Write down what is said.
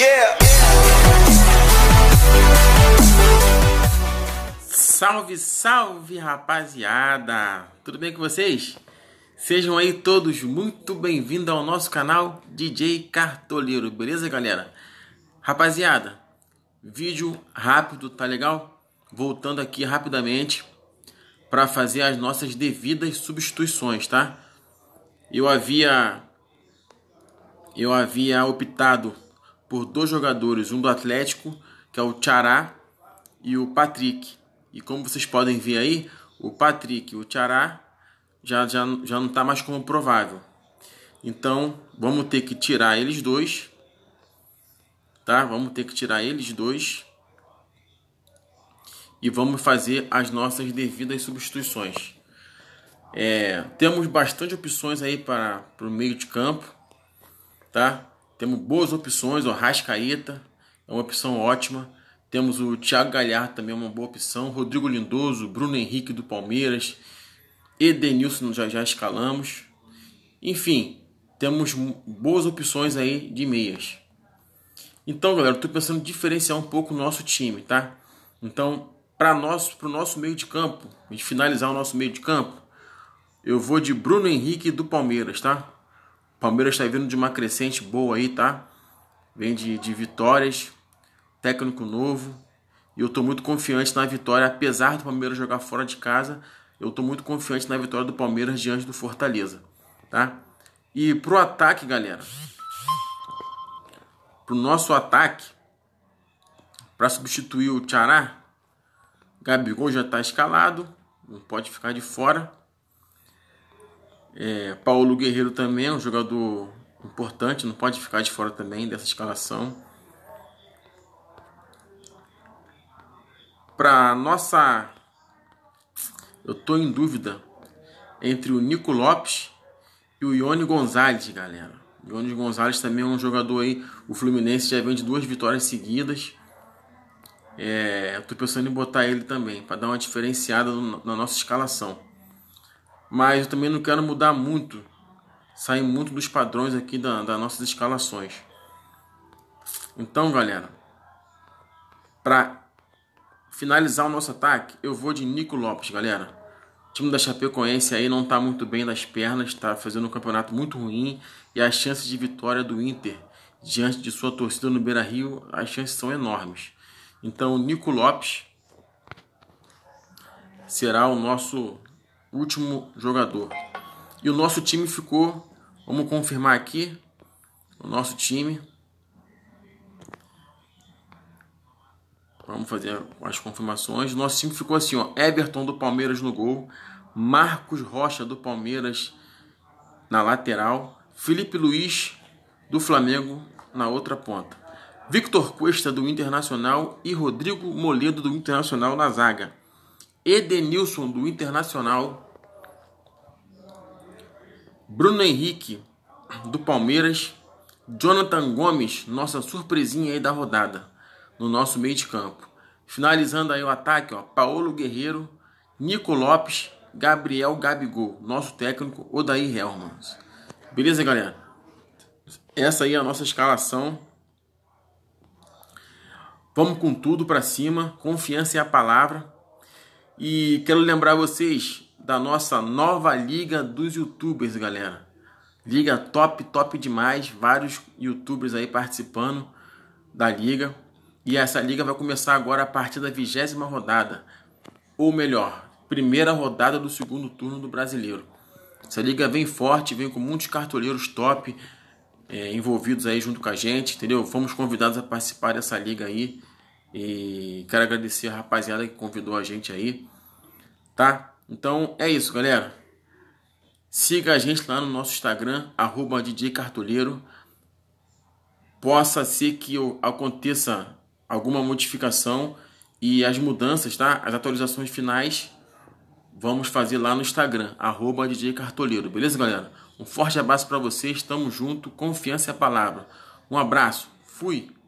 Yeah. Salve, salve rapaziada! Tudo bem com vocês? Sejam aí todos muito bem-vindos ao nosso canal DJ Cartoleiro, beleza galera? Rapaziada, vídeo rápido, tá legal? Voltando aqui rapidamente para fazer as nossas devidas substituições, tá? Eu havia eu havia optado por dois jogadores, um do Atlético, que é o Tchará e o Patrick. E como vocês podem ver aí, o Patrick e o Tchará já, já, já não está mais como provável. Então, vamos ter que tirar eles dois. Tá? Vamos ter que tirar eles dois. E vamos fazer as nossas devidas substituições. É, temos bastante opções aí para o meio de campo. Tá? Temos boas opções, o Rascaeta é uma opção ótima. Temos o Thiago Galhardo também é uma boa opção. Rodrigo Lindoso, Bruno Henrique do Palmeiras, Edenilson já já escalamos. Enfim, temos boas opções aí de meias. Então, galera, eu pensando em diferenciar um pouco o nosso time, tá? Então, para nosso, nosso meio de campo, de finalizar o nosso meio de campo, eu vou de Bruno Henrique do Palmeiras, tá? Palmeiras está vindo de uma crescente boa aí, tá? Vem de, de vitórias, técnico novo. E eu estou muito confiante na vitória, apesar do Palmeiras jogar fora de casa. Eu estou muito confiante na vitória do Palmeiras diante do Fortaleza, tá? E pro ataque, galera. Pro nosso ataque, para substituir o Tchará, Gabigol já está escalado, não pode ficar de fora. É, Paulo Guerreiro também é um jogador importante, não pode ficar de fora também dessa escalação. Para nossa. Eu estou em dúvida entre o Nico Lopes e o Ione Gonzalez, galera. Ione Gonzalez também é um jogador aí. O Fluminense já vem de duas vitórias seguidas. É, eu tô pensando em botar ele também, para dar uma diferenciada na nossa escalação mas eu também não quero mudar muito, sair muito dos padrões aqui da, das nossas escalações. Então, galera, para finalizar o nosso ataque, eu vou de Nico Lopes, galera. O time da Chapecoense aí não está muito bem das pernas, está fazendo um campeonato muito ruim e as chances de vitória do Inter diante de sua torcida no Beira-Rio, as chances são enormes. Então, Nico Lopes será o nosso último jogador. E o nosso time ficou, vamos confirmar aqui, o nosso time. Vamos fazer as confirmações. Nosso time ficou assim, ó, Everton do Palmeiras no gol, Marcos Rocha do Palmeiras na lateral, Felipe Luiz do Flamengo na outra ponta. Victor Cuesta do Internacional e Rodrigo Moledo do Internacional na zaga. Edenilson do Internacional, Bruno Henrique do Palmeiras, Jonathan Gomes, nossa surpresinha aí da rodada no nosso meio de campo. Finalizando aí o ataque, ó, Paulo Guerreiro, Nico Lopes, Gabriel Gabigol, nosso técnico Odair Helmans. Beleza, galera? Essa aí é a nossa escalação. Vamos com tudo para cima, confiança é a palavra. E quero lembrar vocês da nossa nova liga dos youtubers, galera. Liga top, top demais, vários youtubers aí participando da liga. E essa liga vai começar agora a partir da vigésima rodada, ou melhor, primeira rodada do segundo turno do Brasileiro. Essa liga vem forte, vem com muitos cartoleiros top é, envolvidos aí junto com a gente, entendeu? Fomos convidados a participar dessa liga aí. E quero agradecer a rapaziada que convidou a gente aí. Tá? Então é isso, galera. Siga a gente lá no nosso Instagram, arroba DJ Cartoleiro. Possa ser que aconteça alguma modificação e as mudanças, tá? As atualizações finais vamos fazer lá no Instagram, arroba DJ Cartoleiro, beleza, galera? Um forte abraço para vocês, tamo junto, confiança é a palavra. Um abraço, fui!